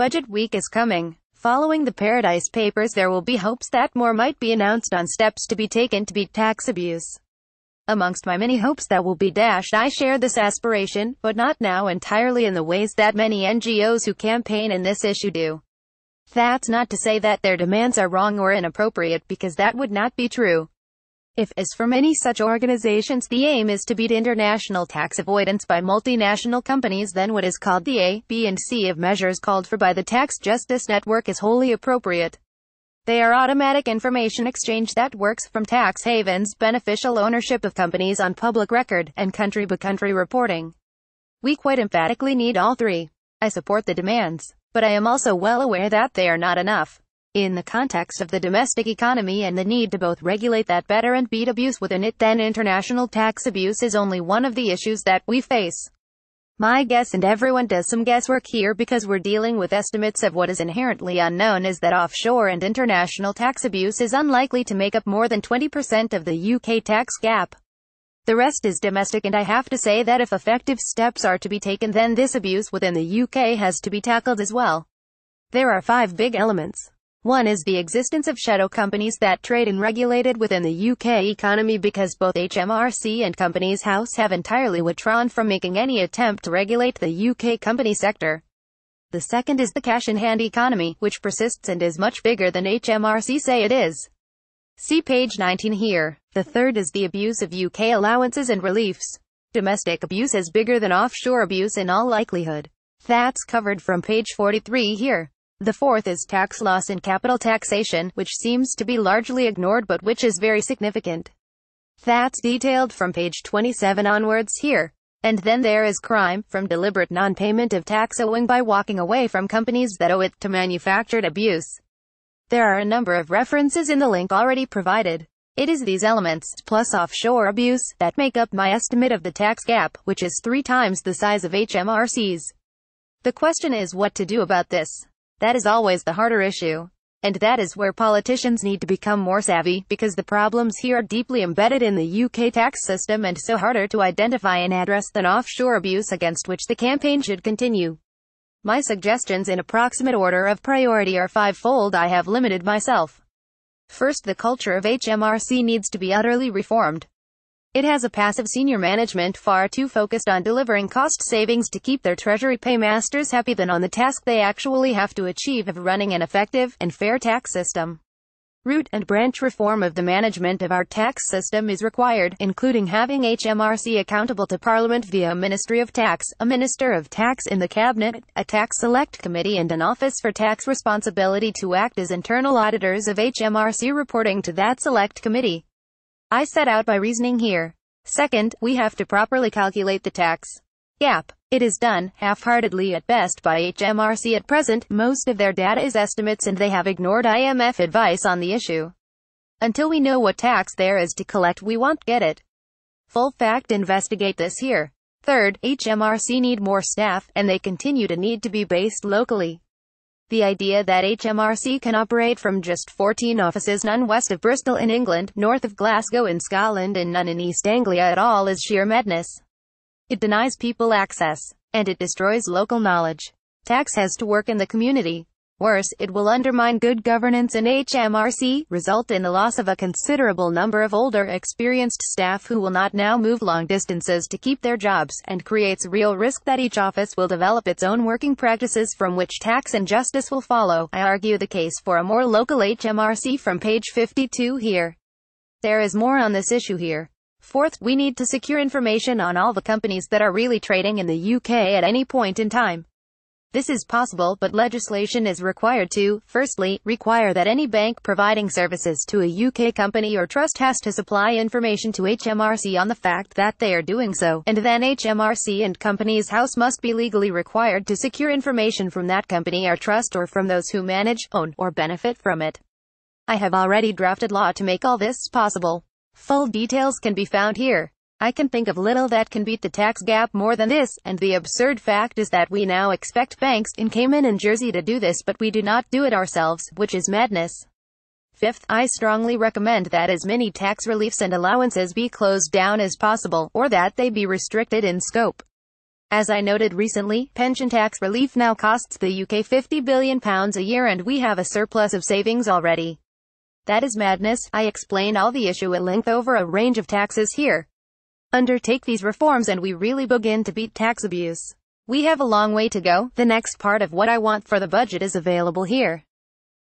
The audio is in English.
Budget week is coming. Following the Paradise Papers there will be hopes that more might be announced on steps to be taken to beat tax abuse. Amongst my many hopes that will be dashed I share this aspiration, but not now entirely in the ways that many NGOs who campaign in this issue do. That's not to say that their demands are wrong or inappropriate because that would not be true. If as for many such organizations the aim is to beat international tax avoidance by multinational companies then what is called the A, B and C of measures called for by the Tax Justice Network is wholly appropriate. They are automatic information exchange that works from tax havens, beneficial ownership of companies on public record, and country by -country reporting. We quite emphatically need all three. I support the demands, but I am also well aware that they are not enough in the context of the domestic economy and the need to both regulate that better and beat abuse within it then international tax abuse is only one of the issues that we face. My guess and everyone does some guesswork here because we're dealing with estimates of what is inherently unknown is that offshore and international tax abuse is unlikely to make up more than 20% of the UK tax gap. The rest is domestic and I have to say that if effective steps are to be taken then this abuse within the UK has to be tackled as well. There are five big elements. One is the existence of shadow companies that trade and regulated within the UK economy because both HMRC and Companies House have entirely withdrawn from making any attempt to regulate the UK company sector. The second is the cash-in-hand economy, which persists and is much bigger than HMRC say it is. See page 19 here. The third is the abuse of UK allowances and reliefs. Domestic abuse is bigger than offshore abuse in all likelihood. That's covered from page 43 here. The fourth is tax loss in capital taxation, which seems to be largely ignored but which is very significant. That's detailed from page 27 onwards here. And then there is crime, from deliberate non-payment of tax owing by walking away from companies that owe it to manufactured abuse. There are a number of references in the link already provided. It is these elements, plus offshore abuse, that make up my estimate of the tax gap, which is three times the size of HMRC's. The question is what to do about this. That is always the harder issue. And that is where politicians need to become more savvy, because the problems here are deeply embedded in the UK tax system and so harder to identify and address than offshore abuse against which the campaign should continue. My suggestions in approximate order of priority are fivefold I have limited myself. First the culture of HMRC needs to be utterly reformed. It has a passive senior management far too focused on delivering cost savings to keep their Treasury paymasters happy than on the task they actually have to achieve of running an effective and fair tax system. Root and branch reform of the management of our tax system is required, including having HMRC accountable to Parliament via a Ministry of Tax, a Minister of Tax in the Cabinet, a Tax Select Committee and an Office for Tax Responsibility to act as internal auditors of HMRC reporting to that Select Committee. I set out my reasoning here. Second, we have to properly calculate the tax gap. It is done, half-heartedly at best by HMRC at present, most of their data is estimates and they have ignored IMF advice on the issue. Until we know what tax there is to collect we won't get it. Full fact investigate this here. Third, HMRC need more staff, and they continue to need to be based locally. The idea that HMRC can operate from just 14 offices none west of Bristol in England, north of Glasgow in Scotland and none in East Anglia at all is sheer madness. It denies people access. And it destroys local knowledge. Tax has to work in the community, Worse, it will undermine good governance in HMRC, result in the loss of a considerable number of older, experienced staff who will not now move long distances to keep their jobs, and creates real risk that each office will develop its own working practices from which tax and justice will follow. I argue the case for a more local HMRC from page 52 here. There is more on this issue here. Fourth, we need to secure information on all the companies that are really trading in the UK at any point in time. This is possible but legislation is required to, firstly, require that any bank providing services to a UK company or trust has to supply information to HMRC on the fact that they are doing so, and then HMRC and Companies House must be legally required to secure information from that company or trust or from those who manage, own, or benefit from it. I have already drafted law to make all this possible. Full details can be found here. I can think of little that can beat the tax gap more than this, and the absurd fact is that we now expect banks in Cayman and Jersey to do this but we do not do it ourselves, which is madness. Fifth, I strongly recommend that as many tax reliefs and allowances be closed down as possible, or that they be restricted in scope. As I noted recently, pension tax relief now costs the UK £50 billion a year and we have a surplus of savings already. That is madness, I explain all the issue at length over a range of taxes here undertake these reforms and we really begin to beat tax abuse. We have a long way to go. The next part of what I want for the budget is available here.